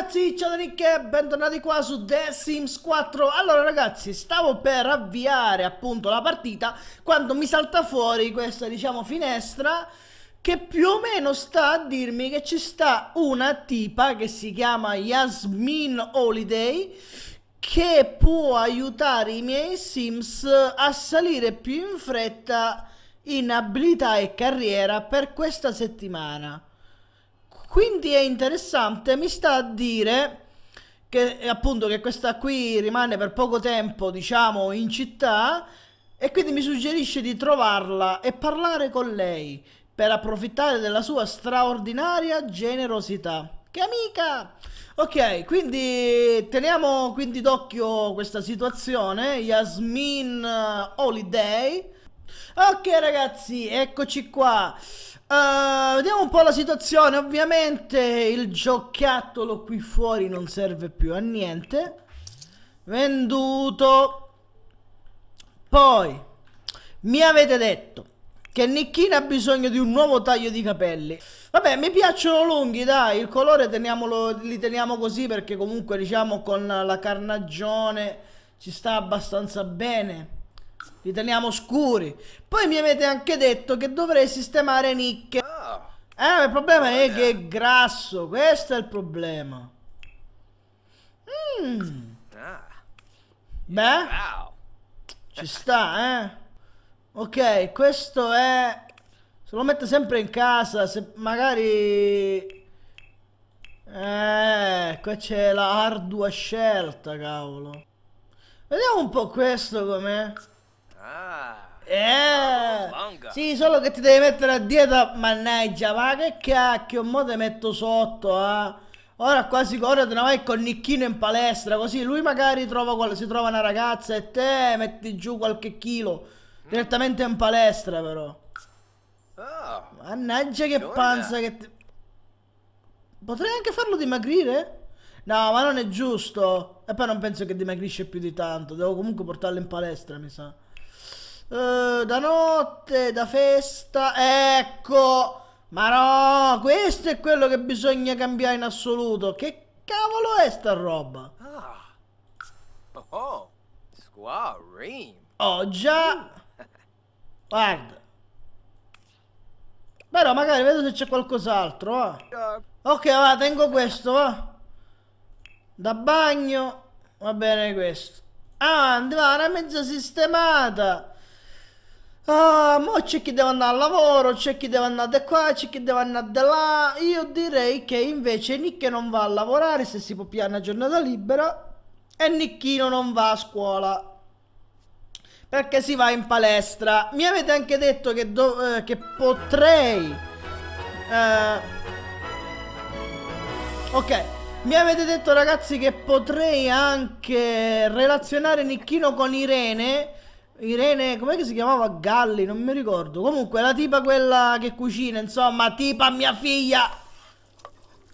ragazzi, ciao da Nick e bentornati qua su The Sims 4 Allora ragazzi, stavo per avviare appunto la partita Quando mi salta fuori questa diciamo finestra Che più o meno sta a dirmi che ci sta una tipa che si chiama Yasmin Holiday Che può aiutare i miei Sims a salire più in fretta in abilità e carriera per questa settimana quindi è interessante, mi sta a dire che eh, appunto che questa qui rimane per poco tempo, diciamo, in città e quindi mi suggerisce di trovarla e parlare con lei per approfittare della sua straordinaria generosità. Che amica! Ok, quindi teniamo quindi d'occhio questa situazione, Yasmin eh, Holiday. Ok ragazzi, eccoci qua. Uh, vediamo un po' la situazione. Ovviamente il giocattolo qui fuori non serve più a niente. Venduto. Poi mi avete detto che Nichina ha bisogno di un nuovo taglio di capelli. Vabbè, mi piacciono lunghi, dai. Il colore teniamolo, li teniamo così perché comunque diciamo con la carnagione ci sta abbastanza bene. Li teniamo scuri. Poi mi avete anche detto che dovrei sistemare nicche. Ah. Eh, il problema è che è grasso. Questo è il problema. Mm. Ah. Beh, ci sta, eh. Ok, questo è... Se lo mette sempre in casa, se magari... Eh, qua c'è la ardua scelta, cavolo. Vediamo un po' questo com'è. Ah, eh, sì, solo che ti devi mettere a dieta, mannaggia, ma che cacchio, mo te metto sotto, eh. Ora quasi ora te ne vai con Nicchino in palestra, così lui magari trova, si trova una ragazza e te metti giù qualche chilo, mm. direttamente in palestra però. Ah, mannaggia che panza che ti... Potrei anche farlo dimagrire? No, ma non è giusto. E poi non penso che dimagrisce più di tanto. Devo comunque portarlo in palestra, mi sa. Uh, da notte, da festa, ecco. Ma no, questo è quello che bisogna cambiare in assoluto. Che cavolo è sta roba? Ah. Oh, Squarim. Oh, già. Guarda. Però magari vedo se c'è qualcos'altro, va. Ok, va, tengo questo, va. Da bagno. Va bene questo. Ah, andrà una mezza sistemata. Ah, mo c'è chi deve andare al lavoro, c'è chi deve andare da qua, c'è chi deve andare da là. Io direi che invece Nick non va a lavorare se si può pigliare una giornata libera e Nicchino non va a scuola perché si va in palestra. Mi avete anche detto che, do, eh, che potrei... Eh, ok, mi avete detto ragazzi che potrei anche relazionare Nicchino con Irene Irene, com'è che si chiamava Galli? Non mi ricordo. Comunque, la tipa quella che cucina, insomma, tipa mia figlia.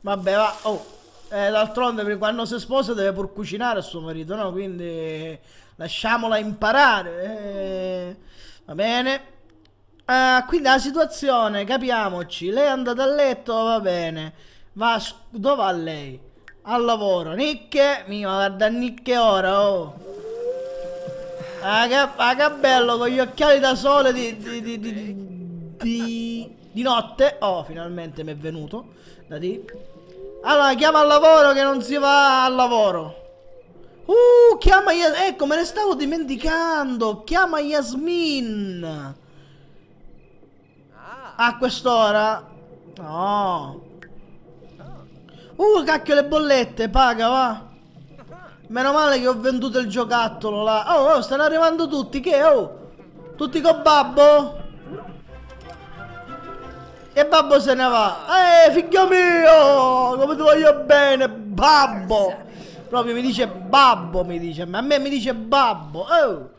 Vabbè, va. Oh. Eh, d'altronde, quando si sposa deve pur cucinare a suo marito, no? Quindi lasciamola imparare. Eh, va bene. Uh, quindi la situazione, capiamoci. Lei è andata a letto, va bene. Va, dove va lei? Al lavoro. Nicche, mi guarda Nicche ora, oh. Ah che, ah, che bello con gli occhiali da sole di, di, di, di notte. Oh, finalmente mi è venuto. Da di. Allora, chiama al lavoro che non si va al lavoro. Uh, chiama Yasmin. Ecco, me ne stavo dimenticando. Chiama Yasmin. Ah. A quest'ora? No. Uh, cacchio le bollette, paga, va. Meno male che ho venduto il giocattolo là. Oh, oh, stanno arrivando tutti. Che? Oh, tutti con babbo? E babbo se ne va. Eh, figlio mio, come ti voglio bene, babbo. Proprio mi dice babbo, mi dice. A me mi dice babbo. Oh,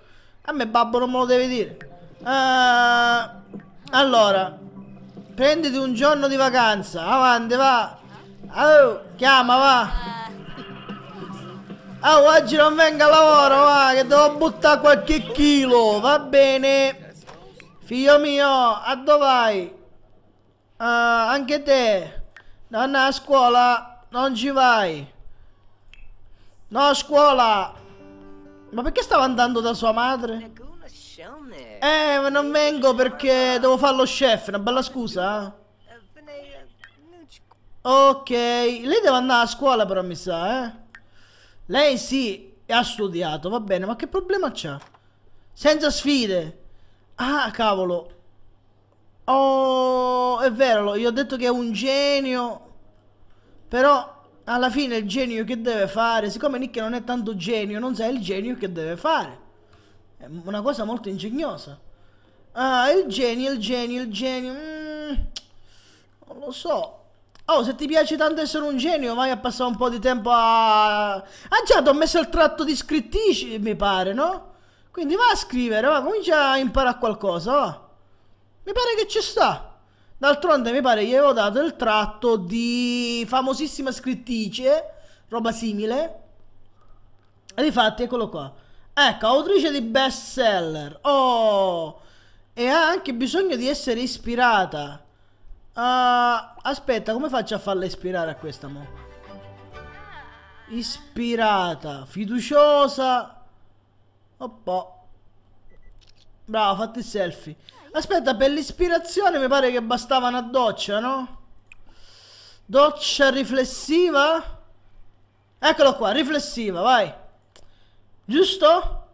a me babbo non me lo deve dire. Uh, allora, prenditi un giorno di vacanza. Avanti, va. Oh, chiama, va. Ah, oh, oggi non venga a lavoro, va, che devo buttare qualche chilo, va bene. Figlio mio, a dove vai? Uh, anche te. Nonna a scuola, non ci vai. No, a scuola. Ma perché stava andando da sua madre? Eh, ma non vengo perché devo fare lo chef, una bella scusa. Eh. Ok, lei deve andare a scuola però mi sa, eh. Lei sì, ha studiato, va bene, ma che problema c'ha? Senza sfide. Ah, cavolo. Oh, è vero, gli ho detto che è un genio. Però alla fine il genio che deve fare, siccome Nick non è tanto genio, non sa il genio che deve fare. È una cosa molto ingegnosa. Ah, il genio, il genio, il genio. Mm, non lo so. Oh, se ti piace tanto essere un genio, vai a passare un po' di tempo a... Ah già, ti ho messo il tratto di scrittici, mi pare, no? Quindi va a scrivere, va, comincia a imparare qualcosa, va. Mi pare che ci sta. D'altronde mi pare gli avevo dato il tratto di famosissima scrittrice, eh, roba simile. E difatti, eccolo qua. Ecco, autrice di bestseller. Oh! E ha anche bisogno di essere ispirata Uh, aspetta, come faccio a farla ispirare a questa mo? Ispirata, fiduciosa. Oppo. Bravo, fatti il selfie. Aspetta, per l'ispirazione mi pare che bastava una doccia, no? Doccia riflessiva? Eccolo qua, riflessiva, vai. Giusto?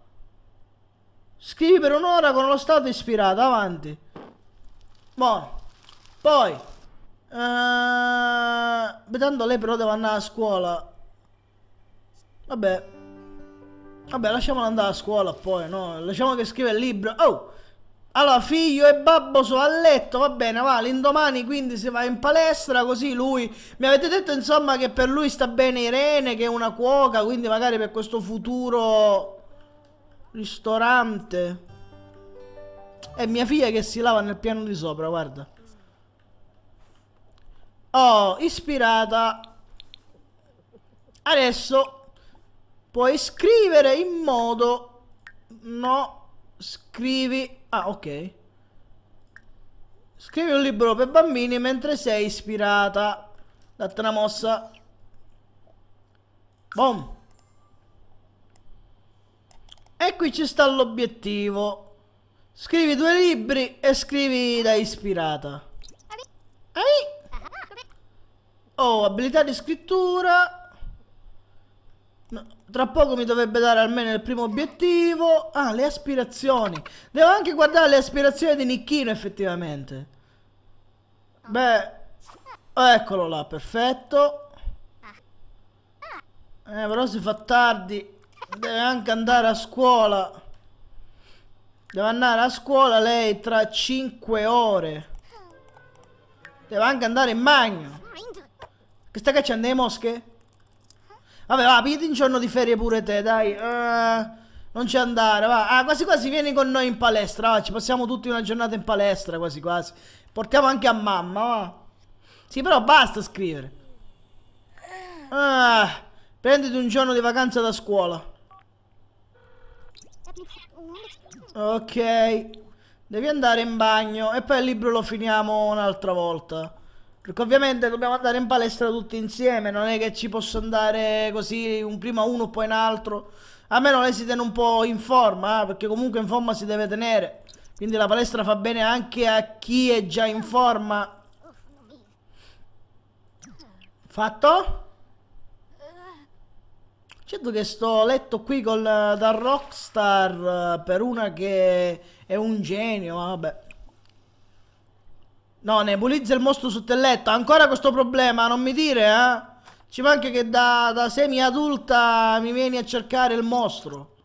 Scrivi per un'ora con lo stato ispirato, avanti. Buono. Poi, uh, tanto lei però deve andare a scuola. Vabbè. Vabbè, lasciamola andare a scuola poi, no? Lasciamo che scriva il libro. Oh! Allora, figlio e babbo sono a letto, va bene, va, l'indomani quindi si va in palestra, così lui... Mi avete detto, insomma, che per lui sta bene Irene, che è una cuoca, quindi magari per questo futuro... Ristorante. E mia figlia che si lava nel piano di sopra, guarda ho ispirata adesso puoi scrivere in modo no scrivi ah ok scrivi un libro per bambini mentre sei ispirata date una mossa boom e qui ci sta l'obiettivo scrivi due libri e scrivi da ispirata Ari. Oh, abilità di scrittura. No, tra poco mi dovrebbe dare almeno il primo obiettivo. Ah, le aspirazioni. Devo anche guardare le aspirazioni di Nichino, effettivamente. Beh, eccolo là, perfetto. Eh, però si fa tardi. Deve anche andare a scuola. Deve andare a scuola lei tra 5 ore. Deve anche andare in magno. Che stai cacciando andiamo mosche? Vabbè, va, pigliati un giorno di ferie pure te, dai. Uh, non ci andare, va. Ah, quasi quasi vieni con noi in palestra, va. Ci passiamo tutti una giornata in palestra, quasi quasi. Portiamo anche a mamma, va. Sì, però basta scrivere. Ah, prenditi un giorno di vacanza da scuola. Ok. Devi andare in bagno e poi il libro lo finiamo un'altra volta. Perché ovviamente dobbiamo andare in palestra tutti insieme, non è che ci posso andare così un prima uno poi un altro. A meno lei si tiene un po' in forma, eh, perché comunque in forma si deve tenere. Quindi la palestra fa bene anche a chi è già in forma. Fatto? Certo che sto letto qui con, eh, da rockstar eh, per una che è un genio, vabbè. No, nebulizza il mostro sotto il letto. Ancora questo problema, non mi dire, eh? Ci manca che da, da semi-adulta mi vieni a cercare il mostro.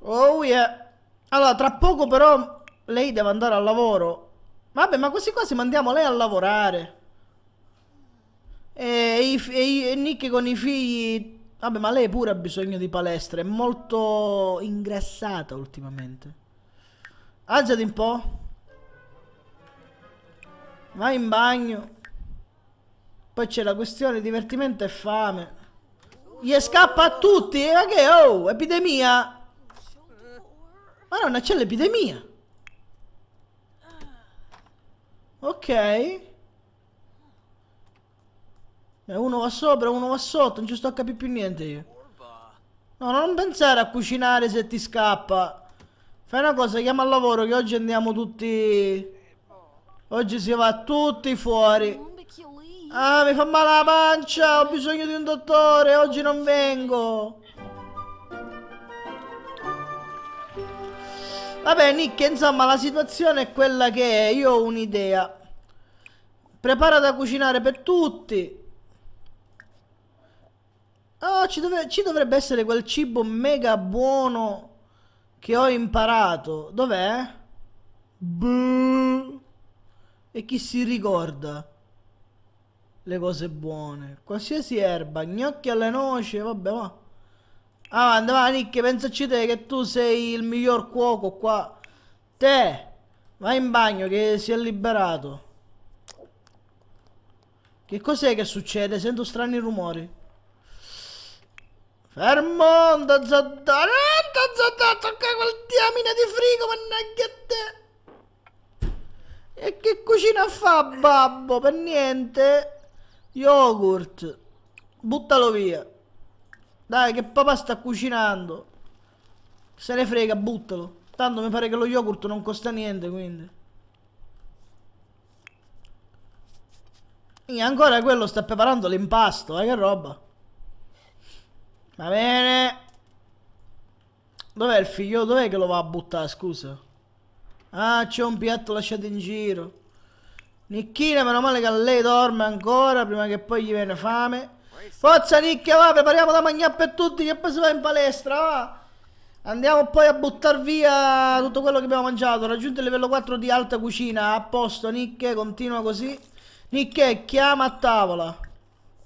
Oh yeah. Allora, tra poco però lei deve andare al lavoro. Vabbè, ma quasi quasi mandiamo lei a lavorare. E, e, e Nick con i figli... Vabbè, ma lei pure ha bisogno di palestra. È molto ingrassata ultimamente. Alzati un po'. Vai in bagno. Poi c'è la questione divertimento e fame. Gli scappa a tutti? Ma che? Oh, epidemia! Ma non c'è l'epidemia! Ok. Eh, uno va sopra, uno va sotto, non ci sto a capire più niente io. No, non pensare a cucinare se ti scappa. Fai una cosa, chiama al lavoro che oggi andiamo tutti... Oggi si va tutti fuori. Ah, mi fa male la pancia, ho bisogno di un dottore, oggi non vengo. Vabbè, Nick, insomma, la situazione è quella che è. Io ho un'idea. Prepara da cucinare per tutti. Oh, ci, dovre ci dovrebbe essere quel cibo mega buono che ho imparato. Dov'è? Buh e chi si ricorda le cose buone. Qualsiasi erba, gnocchi alle noci, vabbè va. Ah, Avanti, va Nick, pensaci te che tu sei il miglior cuoco qua. Te, vai in bagno che si è liberato. Che cos'è che succede? Sento strani rumori. Fermo, da zaddare, da zaddare, tocca quel diamine di frigo, mannaggia te. E che cucina fa babbo? Per niente? Yogurt. Buttalo via. Dai che papà sta cucinando. Se ne frega, buttalo. Tanto mi pare che lo yogurt non costa niente, quindi. E ancora quello sta preparando l'impasto, eh, che roba. Va bene. Dov'è il figlio? Dov'è che lo va a buttare, scusa? Ah, c'è un piatto lasciato in giro. Nicchina, meno male che lei dorme ancora prima che poi gli viene fame. Forza Nicchia, va, prepariamo da mangiare per tutti che poi si va in palestra, va. Andiamo poi a buttare via tutto quello che abbiamo mangiato. Raggiunto il livello 4 di alta cucina. A posto, Nicchia, continua così. Nicchia, chiama a tavola.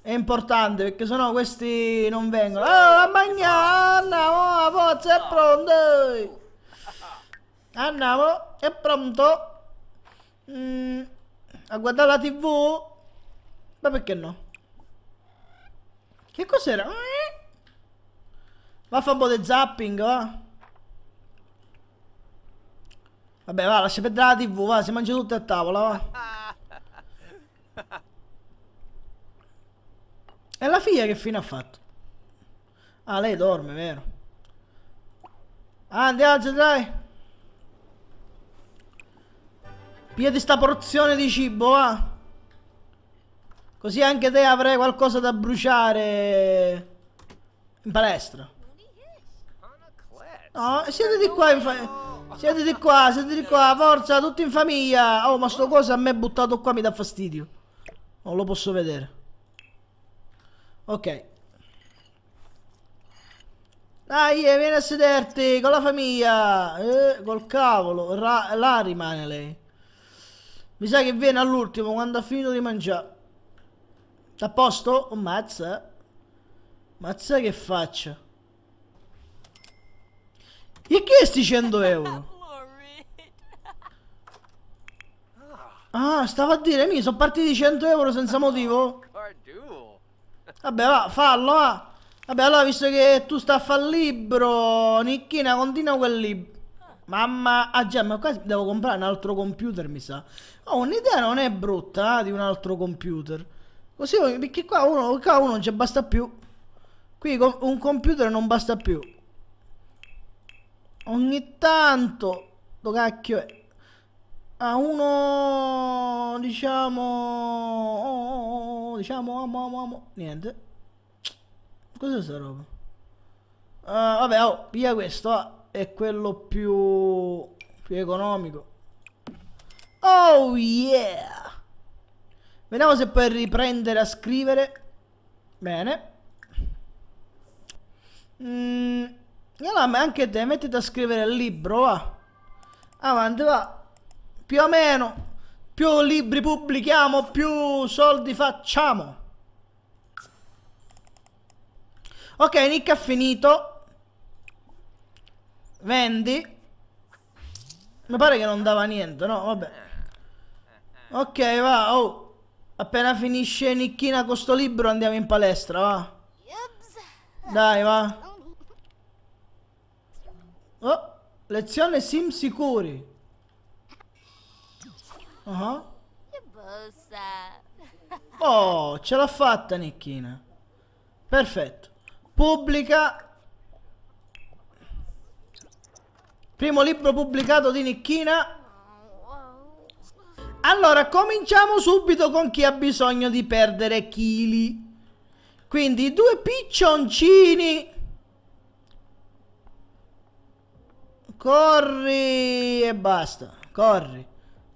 È importante perché sennò questi non vengono. Oh, la mangiare, no, forza, è pronto. Andiamo, è pronto? Mm, a guardare la tv? Ma perché no? Che cos'era? Eh? Va a fare un po' di zapping, va? Vabbè, va, lascia perdere la tv, va, si mangia tutto a tavola, va. E la figlia che fine ha fatto? Ah, lei dorme, vero? Ah, andiamo, dai. Pigliati sta porzione di cibo, va. Così anche te avrai qualcosa da bruciare in palestra. No, siete di qua, siete di qua, siete di qua, forza, tutti in famiglia. Oh, ma sto coso a me buttato qua mi dà fastidio. Non oh, lo posso vedere. Ok. Dai, eh, vieni a sederti con la famiglia. Eh, col cavolo, là rimane lei. Mi sa che viene all'ultimo quando ha finito di mangiare. A posto? Oh, eh? mazza. Mazza che faccia. E che sti 100 euro? Ah, stavo a dire, mi sono partiti 100 euro senza motivo? Vabbè, va, fallo, va. Vabbè, allora, visto che tu sta a fare il libro, Nicchina, continua quel libro. Mamma, ah già, ma qua devo comprare un altro computer, mi sa. Ho oh, un'idea non è brutta eh, di un altro computer. Così, oh, perché qua uno, qua uno non ci basta più. Qui un computer non basta più. Ogni tanto, do cacchio è. Eh. A uno, diciamo, oh oh, oh, oh, diciamo, amo, amo, amo. Niente. Cos'è sta roba? Uh, vabbè, oh, via questo, ah è quello più, più economico. Oh yeah! Vediamo se puoi riprendere a scrivere. Bene. Mm, allora, anche te, mettiti a scrivere il libro, va. Avanti, va. Più o meno. Più libri pubblichiamo, più soldi facciamo. Ok, Nick ha finito. Vendi. Mi pare che non dava niente, no? Vabbè. Ok, va, oh. Appena finisce Nicchina con sto libro andiamo in palestra, va. Dai, va. Oh, lezione sim sicuri. Uh ah. -huh. Oh, ce l'ha fatta Nicchina. Perfetto. Pubblica Primo libro pubblicato di Nicchina. Allora, cominciamo subito con chi ha bisogno di perdere chili. Quindi, due piccioncini. Corri e basta. Corri.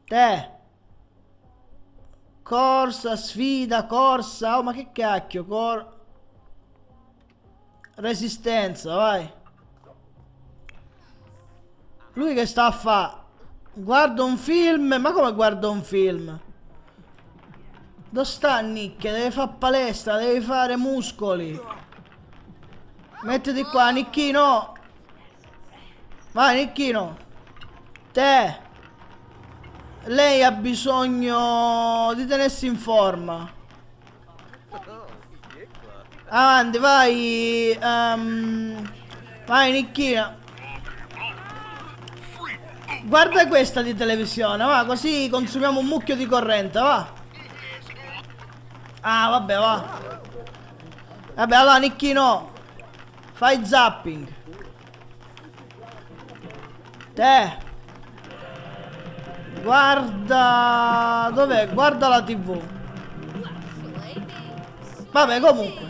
Te. Corsa, sfida, corsa. Oh, ma che cacchio. Cor... Resistenza, vai. Lui che sta a fa... Guardo un film? Ma come guarda un film? Dove sta Nick? Deve fare palestra, deve fare muscoli. Mettiti qua, Nicchino. Vai, Nicchino. Te. Lei ha bisogno di tenersi in forma. Avanti, vai. Um, vai, Nicchino. Guarda questa di televisione, va, così consumiamo un mucchio di corrente, va. Ah, vabbè, va. Vabbè, allora, Nicchino, fai zapping. Te. Guarda... Dov'è? Guarda la tv. Vabbè, comunque.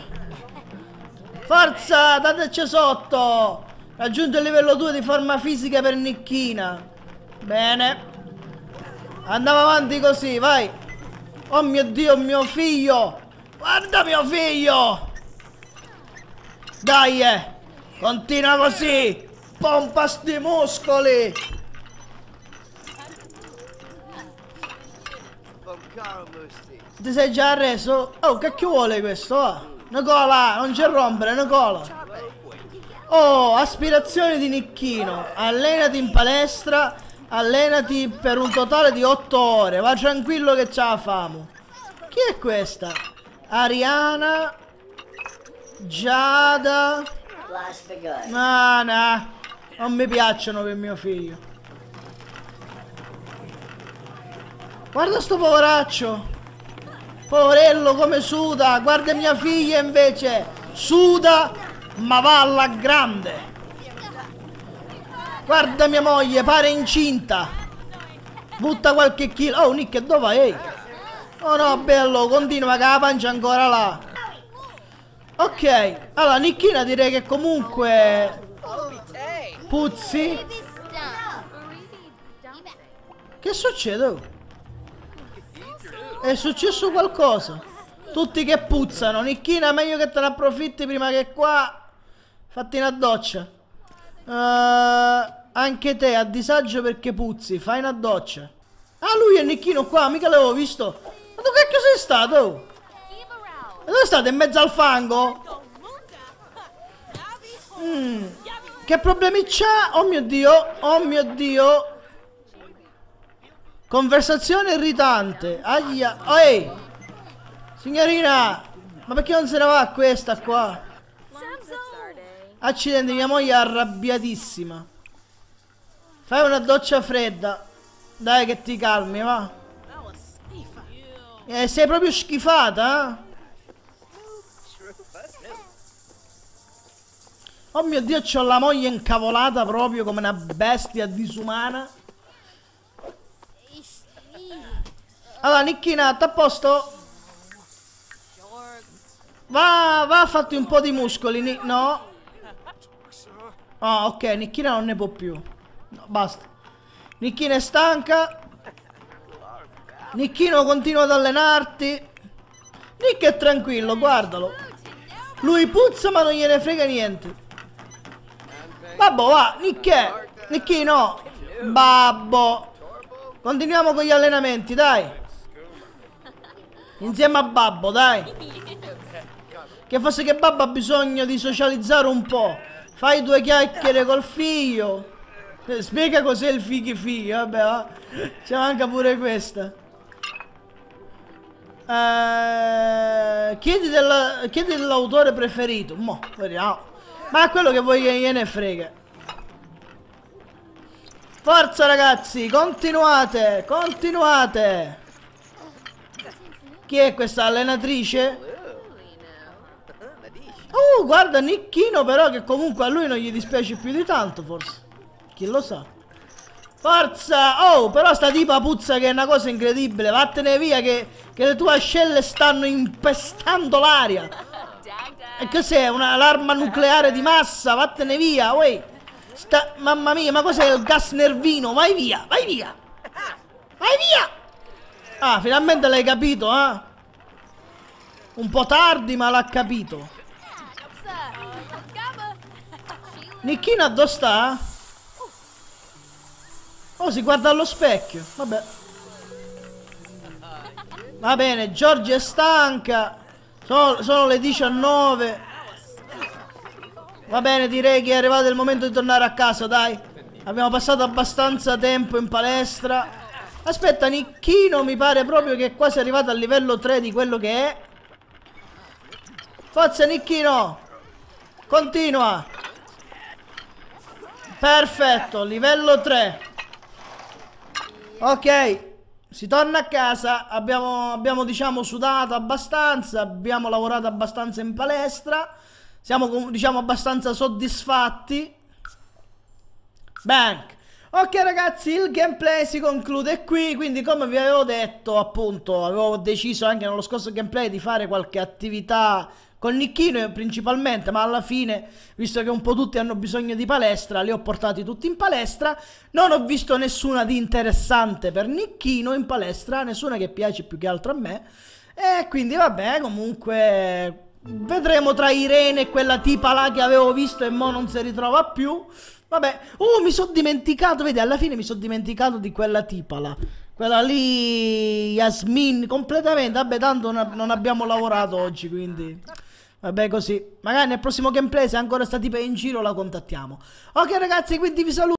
Forza, dateci sotto. Raggiunto il livello 2 di forma fisica per Nicchina. Bene. Andiamo avanti così, vai. Oh mio Dio, mio figlio. Guarda mio figlio. Dai, eh. Continua così. Pompa sti muscoli. Ti sei già arreso? Oh, che cacchio vuole questo? Ah? Nicola, non c'è rompere, Nicola. Oh, aspirazione di Nicchino. Allenati in palestra Allenati per un totale di 8 ore. Va tranquillo che ce la famo. Chi è questa? Ariana. Giada. No, no. Non mi piacciono per mio figlio. Guarda sto poveraccio. Poverello come suda. Guarda mia figlia invece. Suda ma va alla grande. Guarda mia moglie, pare incinta. Butta qualche chilo. Oh, Nick, dove vai? Oh no, bello, continua che la pancia ancora là. Ok, allora Nickina direi che comunque... Puzzi. Che succede? È successo qualcosa. Tutti che puzzano. Nichina, meglio che te ne approfitti prima che qua... Fatti una doccia. Ehm... Uh... Anche te a disagio perché puzzi, fai una doccia. Ah, lui è Nicchino qua, mica l'avevo visto. Ma dove cacchio sei stato? E dove state? In mezzo al fango? Mm. Che problemi c'ha? Oh mio dio, oh mio dio. Conversazione irritante. Aia. Oh, ehi. Signorina, ma perché non se ne va questa qua? Accidenti, mia moglie è arrabbiatissima. Fai una doccia fredda. Dai che ti calmi, va. Eh, sei proprio schifata? Eh. Oh mio Dio, c'ho la moglie incavolata proprio come una bestia disumana. Allora, Nicchina, t'ha posto? Va, va, fatti un po' di muscoli, Ni no? Oh, ok, Nicchina non ne può più. No, basta. Nicchino è stanca. Nicchino continua ad allenarti. Nick è tranquillo, guardalo. Lui puzza ma non gliene frega niente. Babbo, va, Nick Nicchino. Babbo. Continuiamo con gli allenamenti, dai. Insieme a Babbo, dai. Che fosse che Babbo ha bisogno di socializzare un po'. Fai due chiacchiere col figlio. Eh, spiega cos'è il fighi fighi, vabbè, va. Oh. C'è manca pure questa. Eh, chiedi, dell'autore preferito. Mo, vediamo. Ma è quello che vuoi che gliene frega. Forza ragazzi, continuate, continuate. Chi è questa allenatrice? Oh, oh guarda Nicchino però che comunque a lui non gli dispiace più di tanto forse. Chi lo sa? Forza! Oh, però sta tipa puzza che è una cosa incredibile. Vattene via che, che le tue ascelle stanno impestando l'aria. E cos'è? Un'arma nucleare di massa? Vattene via, uè. Sta... Mamma mia, ma cos'è il gas nervino? Vai via, vai via. Vai via! Ah, finalmente l'hai capito, eh? Un po' tardi, ma l'ha capito. Nichina, dove sta? Oh, si guarda allo specchio. Vabbè. Va bene, Giorgia è stanca. Sono, sono le 19. Va bene, direi che è arrivato il momento di tornare a casa, dai. Abbiamo passato abbastanza tempo in palestra. Aspetta, Nicchino mi pare proprio che è quasi arrivato al livello 3 di quello che è. Forza, Nicchino! Continua! Perfetto, livello 3. Ok, si torna a casa, abbiamo, abbiamo diciamo sudato abbastanza, abbiamo lavorato abbastanza in palestra, siamo diciamo abbastanza soddisfatti. Bank. Ok ragazzi il gameplay si conclude qui quindi come vi avevo detto appunto avevo deciso anche nello scorso gameplay di fare qualche attività con Nicchino principalmente, ma alla fine, visto che un po' tutti hanno bisogno di palestra, li ho portati tutti in palestra. Non ho visto nessuna di interessante per Nicchino in palestra, nessuna che piace più che altro a me. E quindi vabbè, comunque vedremo tra Irene e quella tipa là che avevo visto e mo non si ritrova più. Vabbè, oh, mi sono dimenticato, vedi, alla fine mi sono dimenticato di quella tipala. Quella lì, Yasmin, completamente. Vabbè, tanto non abbiamo lavorato oggi, quindi... Vabbè così, magari nel prossimo gameplay se ancora sta tipa in giro la contattiamo. Ok ragazzi, quindi vi saluto.